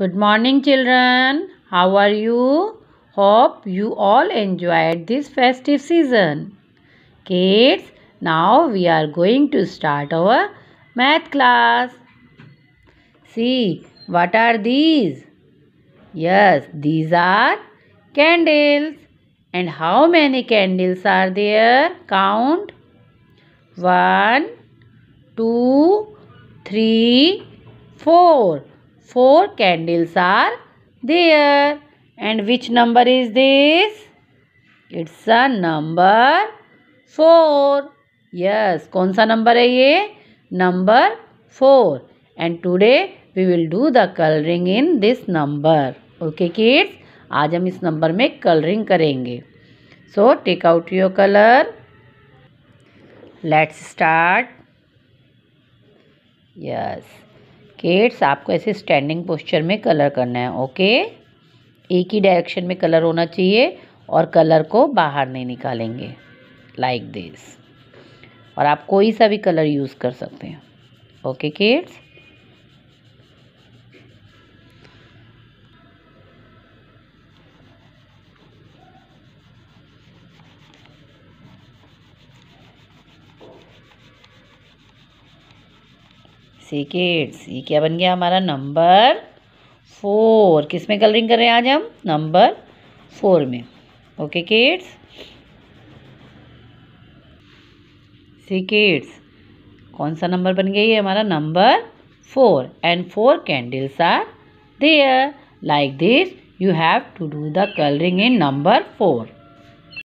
Good morning children. How are you? Hope you all enjoyed this festive season. Kids, now we are going to start our math class. See, what are these? Yes, these are candles. And how many candles are there? Count. One, two, three, four. four candles are there and which number is this it's a number four yes कौन सा number है ये number four and today we will do the colouring in this number okay kids आज हम इस number में colouring करेंगे so take out your colour let's start yes kids आपको ऐसे स्टैंडिंग पोस्चर में कलर करना है ओके एक ही डायरेक्शन में कलर होना चाहिए और कलर को बाहर नहीं निकालेंगे लाइक like दिस और आप कोई सा भी कलर यूज़ कर सकते हैं ओके किड्स सीकेट्स ये क्या बन गया हमारा नंबर फोर किस में कलरिंग कर रहे हैं आज हम नंबर फोर में ओके किड्स सेकेट्स कौन सा नंबर बन गया ये हमारा number four and four candles are there like this you have to do the colouring in number four